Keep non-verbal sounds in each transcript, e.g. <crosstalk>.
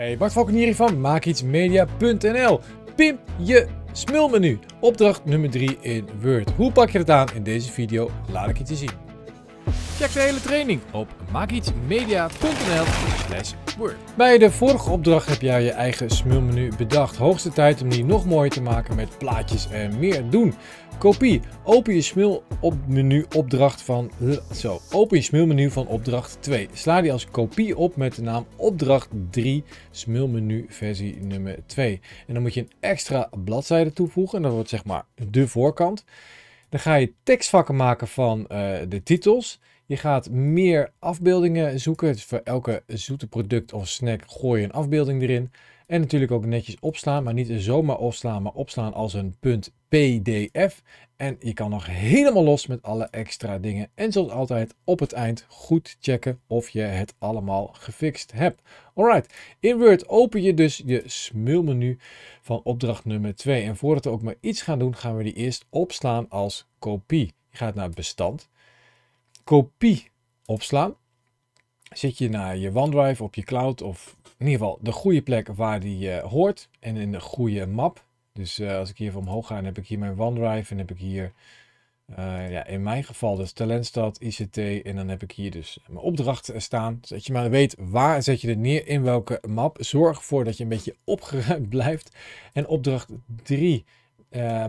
Hey, Bart Valkenier hier van maakietsmedia.nl. Pimp je smulmenu. Opdracht nummer 3 in Word. Hoe pak je het aan? In deze video laat ik je zien. Check de hele training op maakietsmedia.nl slash word. Bij de vorige opdracht heb jij je eigen smulmenu bedacht. Hoogste tijd om die nog mooier te maken met plaatjes en meer doen. Kopie. Open je smul menu opdracht van... Zo, open je smulmenu van opdracht 2. Sla die als kopie op met de naam opdracht 3 smulmenu versie nummer 2. En dan moet je een extra bladzijde toevoegen. En dat wordt zeg maar de voorkant. Dan ga je tekstvakken maken van eh, de titels. Je gaat meer afbeeldingen zoeken. voor elke zoete product of snack gooi je een afbeelding erin. En natuurlijk ook netjes opslaan, maar niet zomaar opslaan, maar opslaan als een .pdf. En je kan nog helemaal los met alle extra dingen. En zoals altijd op het eind goed checken of je het allemaal gefixt hebt. Alright, in Word open je dus je smulmenu van opdracht nummer 2. En voordat we ook maar iets gaan doen, gaan we die eerst opslaan als kopie. Je gaat naar bestand kopie opslaan. Zit je naar je OneDrive op je cloud of in ieder geval de goede plek waar die eh, hoort en in de goede map. Dus eh, als ik hier omhoog ga, dan heb ik hier mijn OneDrive en heb ik hier, eh, ja, in mijn geval dus Talentstad, ICT en dan heb ik hier dus mijn opdracht staan. Zodat je maar weet waar zet je het neer, in welke map. Zorg ervoor dat je een beetje <laughs> opgeruimd blijft. En opdracht 3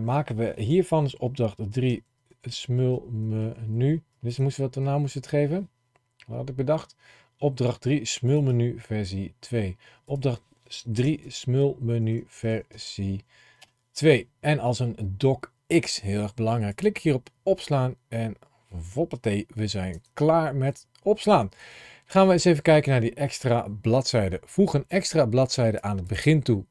maken we hiervan, dus opdracht 3 smul menu. Dus moesten we, wat daarna moesten we het geven? Wat had ik bedacht? Opdracht 3, smulmenu versie 2. Opdracht 3, smulmenu versie 2. En als een docx, heel erg belangrijk. Klik hier op opslaan en voppatee, we zijn klaar met opslaan. gaan we eens even kijken naar die extra bladzijde. Voeg een extra bladzijde aan het begin toe.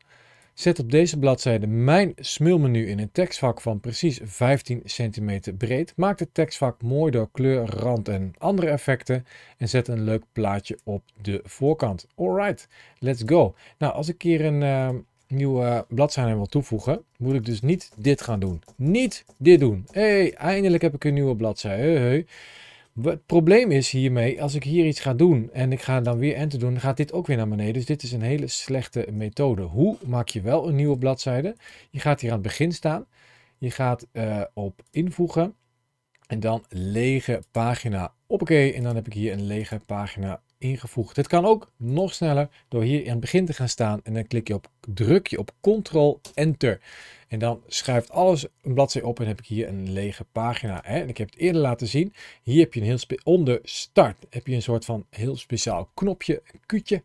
Zet op deze bladzijde mijn smulmenu in een tekstvak van precies 15 cm breed. Maak het tekstvak mooi door kleur, rand en andere effecten. En zet een leuk plaatje op de voorkant. Alright, let's go. Nou, als ik hier een uh, nieuwe bladzijde wil toevoegen, moet ik dus niet dit gaan doen. Niet dit doen. hey, eindelijk heb ik een nieuwe bladzijde. Hey, hey. Het probleem is hiermee, als ik hier iets ga doen en ik ga dan weer enter doen, gaat dit ook weer naar beneden. Dus dit is een hele slechte methode. Hoe maak je wel een nieuwe bladzijde? Je gaat hier aan het begin staan. Je gaat eh, op invoegen en dan lege pagina. Oké, en dan heb ik hier een lege pagina ingevoegd. Het kan ook nog sneller door hier in het begin te gaan staan en dan klik je op, druk je op Ctrl Enter. En dan schuift alles een bladzij op en heb ik hier een lege pagina. Hè? En ik heb het eerder laten zien. Hier heb je een heel onder start heb je een soort van heel speciaal knopje, een kuutje.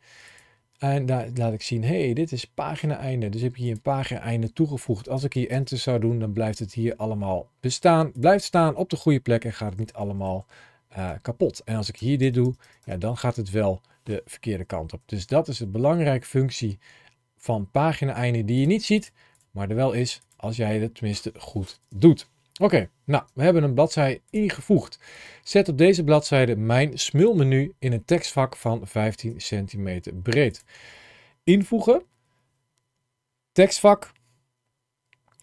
En daar laat ik zien, hey, dit is pagina einde. Dus heb ik hier een pagina einde toegevoegd. Als ik hier enter zou doen, dan blijft het hier allemaal bestaan. Blijft staan op de goede plek en gaat het niet allemaal eh, kapot. En als ik hier dit doe, ja, dan gaat het wel de verkeerde kant op. Dus dat is een belangrijke functie van pagina-einden die je niet ziet, maar er wel is als jij het tenminste goed doet. Oké, nou, we hebben een bladzij ingevoegd. Zet op deze bladzijde mijn smulmenu in een tekstvak van 15 centimeter breed. Invoegen, tekstvak,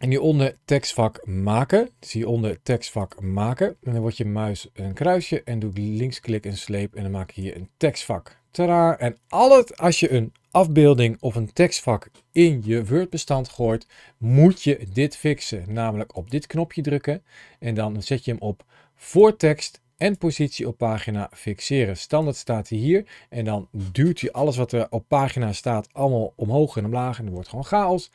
en hieronder tekstvak maken. Dus hieronder tekstvak maken. En dan wordt je muis een kruisje en doe ik linksklik en sleep en dan maak je hier een tekstvak. Tada! En altijd als je een afbeelding of een tekstvak in je Word-bestand gooit, moet je dit fixen. Namelijk op dit knopje drukken en dan zet je hem op voor tekst en positie op pagina fixeren. Standaard staat hij hier en dan duurt hij alles wat er op pagina staat allemaal omhoog en omlaag en dan wordt gewoon chaos.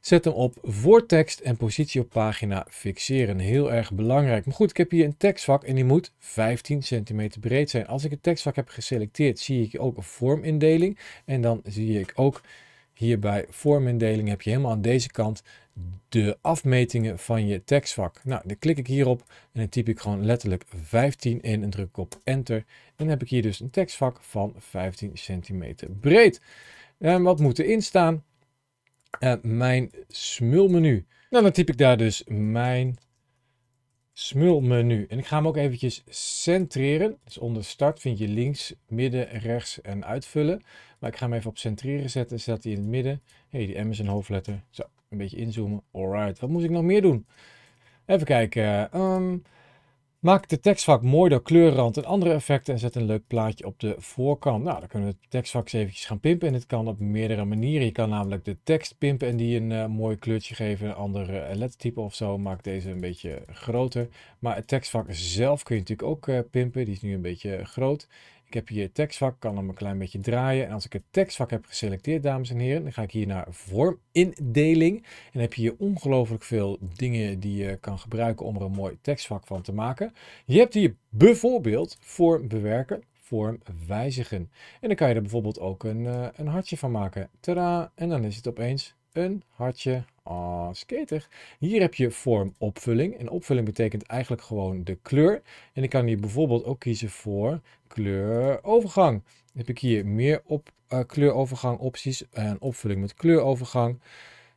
Zet hem op voor tekst en positie op pagina fixeren. Heel erg belangrijk. Maar goed, ik heb hier een tekstvak en die moet 15 centimeter breed zijn. Als ik het tekstvak heb geselecteerd, zie ik ook een vormindeling. En dan zie ik ook hier bij vormindeling heb je helemaal aan deze kant de afmetingen van je tekstvak. Nou, dan klik ik hierop en dan typ ik gewoon letterlijk 15 in en druk ik op enter. En dan heb ik hier dus een tekstvak van 15 centimeter breed. En wat moet erin staan? uh, mijn smulmenu. Nou, dan typ ik daar dus mijn smulmenu. En ik ga hem ook eventjes centreren. Dus onder start vind je links, midden, rechts en uitvullen. Maar ik ga hem even op centreren zetten, zodat hij in het midden... Hé, hey, die M is een hoofdletter. Zo, een beetje inzoomen. Alright, wat moet ik nog meer doen? Even kijken. Ehm, Maak de tekstvak mooi door kleurrand en andere effecten en zet een leuk plaatje op de voorkant. Nou, dan kunnen we het tekstvak eens eventjes gaan pimpen en dit kan op meerdere manieren. Je kan namelijk de tekst pimpen en die een eh, mooi kleurtje geven, een andere eh, lettertype of zo. Maak deze een beetje groter. Maar het tekstvak zelf kun je natuurlijk ook eh, pimpen, die is nu een beetje groot. Ik heb hier het tekstvak, kan hem een klein beetje draaien. En als ik het tekstvak heb geselecteerd, dames en heren, dan ga ik hier naar vormindeling. En heb je hier ongelooflijk veel dingen die je kan gebruiken om er een mooi tekstvak van te maken. Je hebt hier bijvoorbeeld vorm bewerken, vorm wijzigen. En dan kan je er bijvoorbeeld ook een, eh, een hartje van maken. Tada! En dan is het opeens een hartje, skater. Hier heb je vormopvulling. En opvulling betekent eigenlijk gewoon de kleur. En ik kan hier bijvoorbeeld ook kiezen voor kleurovergang. Dan heb ik hier meer op, eh, kleurovergang opties. en opvulling met kleurovergang.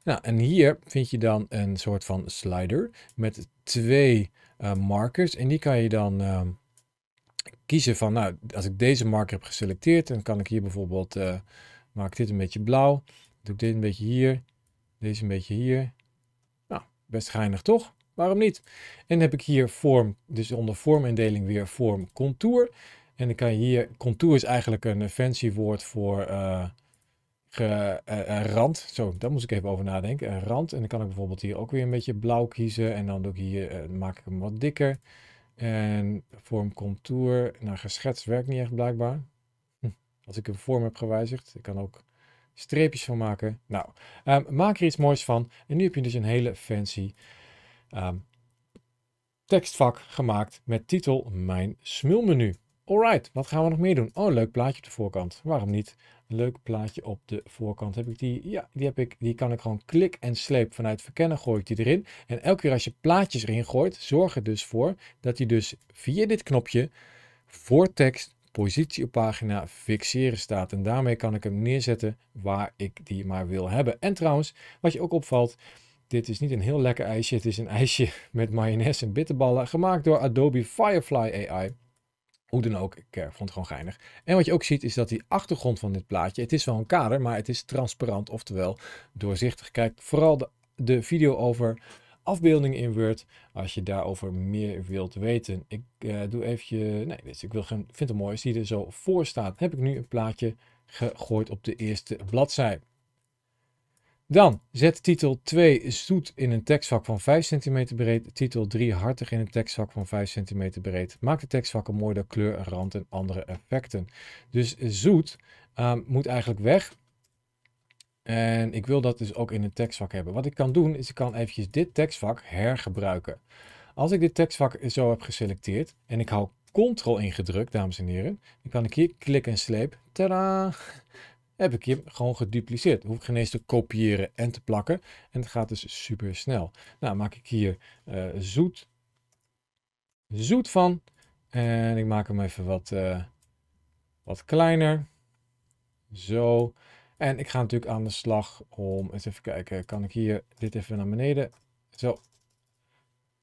Nou, en hier vind je dan een soort van slider met twee eh, markers. En die kan je dan... Ehm, kiezen van, nou, als ik deze marker heb geselecteerd, dan kan ik hier bijvoorbeeld, eh, maak dit een beetje blauw, doe ik dit een beetje hier, deze een beetje hier. Nou, best geinig toch? Waarom niet? En dan heb ik hier vorm, dus onder vormindeling weer vorm contour. En dan kan je hier, contour is eigenlijk een eh, fancy woord voor eh, eh, een rand. Zo, daar moest ik even over nadenken. Een rand. En dan kan ik bijvoorbeeld hier ook weer een beetje blauw kiezen. En dan doe ik hier, maak ik hem wat dikker. En vorm contour. Nou, geschetst werkt niet echt blijkbaar. Hm, als ik een vorm heb gewijzigd. Ik kan ook streepjes van maken. Nou, ehm, maak er iets moois van. En nu heb je dus een hele fancy ehm, tekstvak gemaakt met titel Mijn smulmenu. Alright, wat gaan we nog meer doen? Oh, leuk plaatje op de voorkant. Waarom niet? Een leuk plaatje op de voorkant. Heb ik die? Ja, die heb ik. Die kan ik gewoon klik en sleep vanuit verkennen gooi ik die erin. En elke keer als je plaatjes erin gooit, zorg er dus voor dat die dus via dit knopje voor tekst positie op pagina fixeren staat. En daarmee kan ik hem neerzetten waar ik die maar wil hebben. En trouwens, wat je ook opvalt, dit is niet een heel lekker ijsje. Het is een ijsje <laughs> met mayonaise en bitterballen, gemaakt door Adobe Firefly AI. Hoe dan ook, ik eh, vond het gewoon geinig. En wat je ook ziet is dat die achtergrond van dit plaatje, het is wel een kader, maar het is transparant, oftewel doorzichtig. Kijk vooral de, de video over Afbeelding in Word. Als je daarover meer wilt weten. Ik eh, doe even, nee, dus ik wil, vind het mooi als die er zo voor staat. Heb ik nu een plaatje gegooid op de eerste bladzij. Dan zet titel 2 zoet in een tekstvak van 5 cm breed. Titel 3 hartig in een tekstvak van 5 cm breed. Maak de tekstvakken mooi door kleur, rand en andere effecten. Dus zoet ehm, moet eigenlijk weg. En ik wil dat dus ook in een tekstvak hebben. Wat ik kan doen is ik kan eventjes dit tekstvak hergebruiken. Als ik dit tekstvak zo heb geselecteerd en ik hou Ctrl ingedrukt, dames en heren, dan kan ik hier klik en sleep. Tada! Heb ik hier gewoon gedupliceerd. hoef ik geen eens te kopiëren en te plakken. En het gaat dus super snel. Nou, maak ik hier eh, zoet, zoet van. En ik maak hem even wat, eh, wat kleiner. Zo. En ik ga natuurlijk aan de slag om, eens even kijken, kan ik hier dit even naar beneden? Zo.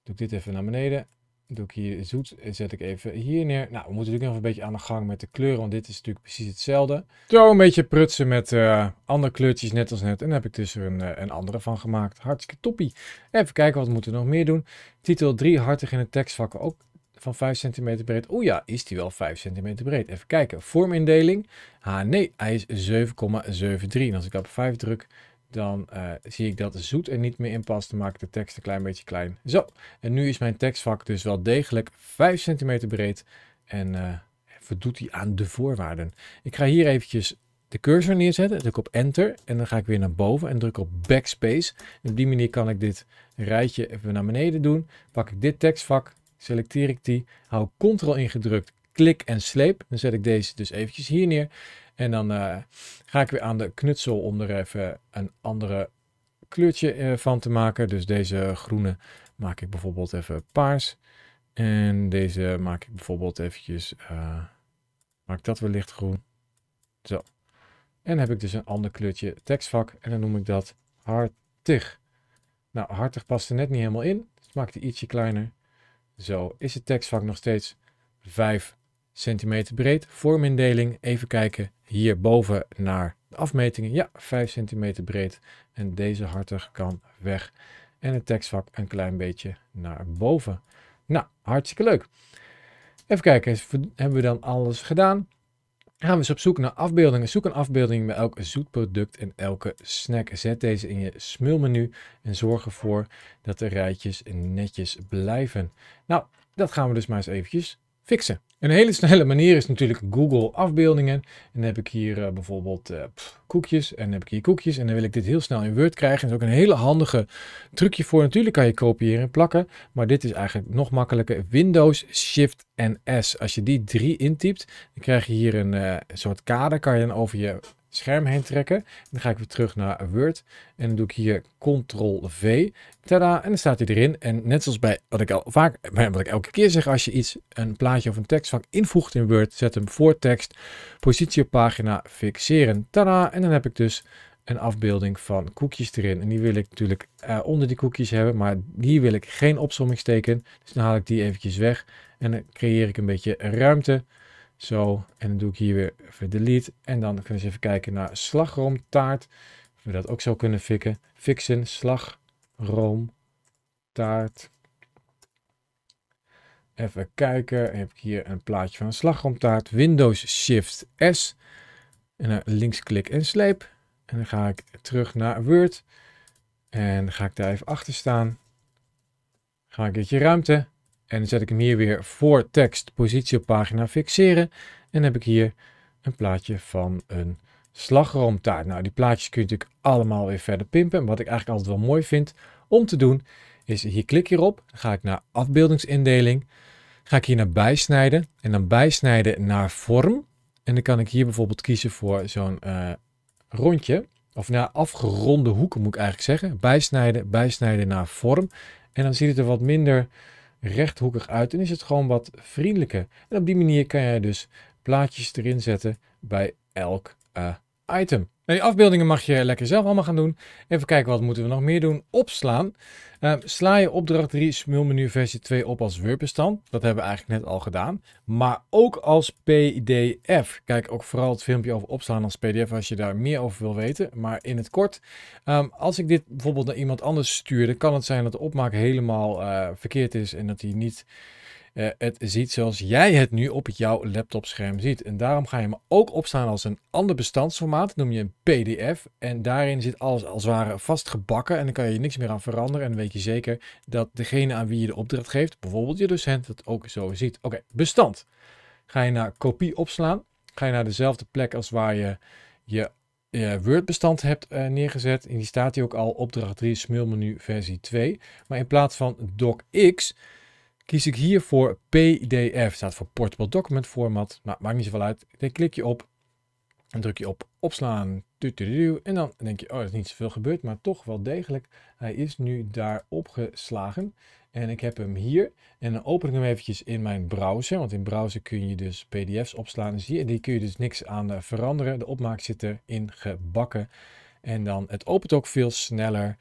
Doe ik dit even naar beneden. Doe ik hier zoet, zet ik even hier neer. Nou, we moeten natuurlijk nog een beetje aan de gang met de kleuren, want dit is natuurlijk precies hetzelfde. Zo een beetje prutsen met eh, andere kleurtjes, net als net. En dan heb ik dus er een, eh, een andere van gemaakt. Hartstikke toppie. Even kijken, wat moeten we nog meer doen? Titel 3, hartig in het tekstvakken ook van 5 centimeter breed. Oeh ja, is die wel 5 centimeter breed? Even kijken. Vormindeling. Ah nee, hij is 7,73. En als ik op 5 druk, dan eh, zie ik dat zoet er niet meer in past. Dan maak ik de tekst een klein beetje klein. Zo, en nu is mijn tekstvak dus wel degelijk 5 centimeter breed. En uh, eh, voldoet hij aan de voorwaarden. Ik ga hier eventjes de cursor neerzetten. Druk op enter en dan ga ik weer naar boven en druk op backspace. op die manier kan ik dit rijtje even naar beneden doen. Pak ik dit tekstvak, selecteer ik die, hou ctrl ingedrukt, klik en sleep. Dan zet ik deze dus eventjes hier neer. En dan eh, ga ik weer aan de knutsel om er even een andere kleurtje eh, van te maken. Dus deze groene maak ik bijvoorbeeld even paars. En deze maak ik bijvoorbeeld eventjes, uh, maak dat wel groen. Zo. En heb ik dus een ander kleurtje tekstvak en dan noem ik dat hartig. Nou, hartig past er net niet helemaal in. Dus maak die ietsje kleiner. Zo is het tekstvak nog steeds 5 centimeter breed. Vormindeling, even kijken hierboven naar de afmetingen. Ja, 5 centimeter breed en deze hartig kan weg. En het tekstvak een klein beetje naar boven. Nou, hartstikke leuk. Even kijken, hebben we dan alles gedaan? Gaan we eens op zoek naar afbeeldingen. Zoek een afbeelding bij elk zoetproduct en elke snack. Zet deze in je smulmenu en zorg ervoor dat de rijtjes netjes blijven. Nou, dat gaan we dus maar eens eventjes fixen. Een hele snelle manier is natuurlijk Google afbeeldingen. En dan heb ik hier eh, bijvoorbeeld eh, koekjes en dan heb ik hier koekjes. En dan wil ik dit heel snel in Word krijgen. En is ook een hele handige trucje voor. Natuurlijk kan je kopiëren en plakken. Maar dit is eigenlijk nog makkelijker. Windows, Shift en S. Als je die drie intypt, dan krijg je hier een eh, soort kader. Kan je dan over je scherm heen trekken. Dan ga ik weer terug naar Word. En dan doe ik hier Ctrl-V. Tada, en dan staat hij erin. En net zoals bij wat ik al vaak, wat ik elke keer zeg, als je iets, een plaatje of een tekstvak invoegt in Word, zet hem voor tekst, positie op pagina, fixeren. Tada, en dan heb ik dus een afbeelding van koekjes erin. En die wil ik natuurlijk eh, onder die koekjes hebben, maar hier wil ik geen opzommingsteken. Dus dan haal ik die eventjes weg en dan creëer ik een beetje ruimte zo, en dan doe ik hier weer even delete. En dan kunnen we eens even kijken naar slagroomtaart. Of we dat ook zo kunnen fikken. fixen. Slagroomtaart. Even kijken. Dan heb ik hier een plaatje van slagroomtaart. Windows Shift S. En dan linksklik en sleep. En dan ga ik terug naar Word. En dan ga ik daar even achter staan. Ga ik een beetje ruimte. En dan zet ik hem hier weer voor tekst positie op pagina fixeren. En heb ik hier een plaatje van een slagroomtaart. Nou, die plaatjes kun je natuurlijk allemaal weer verder pimpen. wat ik eigenlijk altijd wel mooi vind om te doen, is hier klik hierop. Dan ga ik naar afbeeldingsindeling. Ga ik hier naar bijsnijden en dan bijsnijden naar vorm. En dan kan ik hier bijvoorbeeld kiezen voor zo'n eh, rondje. Of naar nou, afgeronde hoeken moet ik eigenlijk zeggen. Bijsnijden, bijsnijden naar vorm. En dan ziet het er wat minder rechthoekig uit en is het gewoon wat vriendelijker. En op die manier kan jij dus plaatjes erin zetten bij elk eh, item. Nou, die afbeeldingen mag je lekker zelf allemaal gaan doen. Even kijken, wat moeten we nog meer doen? Opslaan. Ehm, sla je opdracht 3 smulmenu versie 2 op als Word-bestand. Dat hebben we eigenlijk net al gedaan. Maar ook als PDF. Kijk ook vooral het filmpje over opslaan als PDF als je daar meer over wil weten. Maar in het kort, ehm, als ik dit bijvoorbeeld naar iemand anders stuur, dan kan het zijn dat de opmaak helemaal eh, verkeerd is en dat hij niet eh, het ziet zoals jij het nu op jouw laptopscherm ziet. En daarom ga je hem ook opstaan als een ander bestandsformaat. noem je een PDF. En daarin zit alles als het ware vastgebakken. En dan kan je niks meer aan veranderen. En dan weet je zeker dat degene aan wie je de opdracht geeft, bijvoorbeeld je docent, dat ook zo ziet. Oké, bestand. Ga je naar kopie opslaan. Ga je naar dezelfde plek als waar je je Word-bestand hebt eh, neergezet. En die staat hier ook al opdracht 3, smulmenu versie 2. Maar in plaats van docx kies ik hier voor PDF. Staat voor Portable Document Format. Nou, maakt niet zoveel uit. Dan klik je op. En druk je op opslaan. En dan denk je, oh, er is niet zoveel gebeurd. Maar toch wel degelijk. Hij is nu daar opgeslagen. En ik heb hem hier. En dan open ik hem eventjes in mijn browser. Want in browser kun je dus pdf's opslaan. En zie je, die kun je dus niks aan eh, veranderen. De opmaak zit erin gebakken. En dan, het opent ook veel sneller.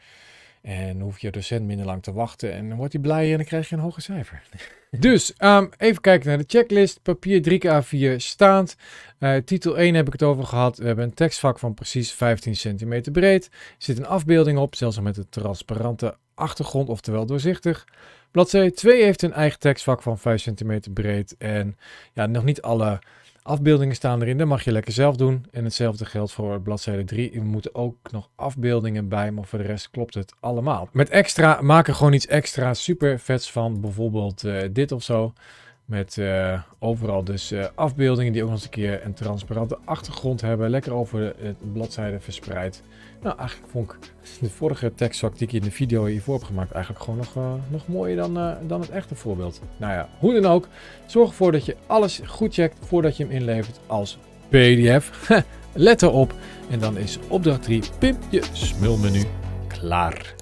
En hoef je docent minder lang te wachten. En dan wordt hij blij en dan krijg je een hoger cijfer. <laughs> dus ehm, even kijken naar de checklist. Papier 3 a 4 staand. Eh, titel 1 heb ik het over gehad. We hebben een tekstvak van precies 15 centimeter breed. Er zit een afbeelding op, zelfs met een transparante achtergrond, oftewel doorzichtig. Bladzij 2 heeft een eigen tekstvak van 5 centimeter breed. En ja, nog niet alle Afbeeldingen staan erin, dat mag je lekker zelf doen. En hetzelfde geldt voor bladzijde 3. We moeten ook nog afbeeldingen bij, maar voor de rest klopt het allemaal. Met extra, maak er gewoon iets extra super vets van. Bijvoorbeeld eh, dit of zo. Met eh, overal dus eh, afbeeldingen die ook nog eens een keer een transparante achtergrond hebben. Lekker over het bladzijde bladzijden verspreid. Nou, eigenlijk vond ik de vorige tekstzak die ik in de video hiervoor heb gemaakt... eigenlijk gewoon nog, eh, nog mooier dan, dan het echte voorbeeld. Nou ja, hoe dan ook. Zorg ervoor dat je alles goed checkt voordat je hem inlevert als pdf. <laughs> Let erop. En dan is opdracht 3, pimp je smulmenu, klaar.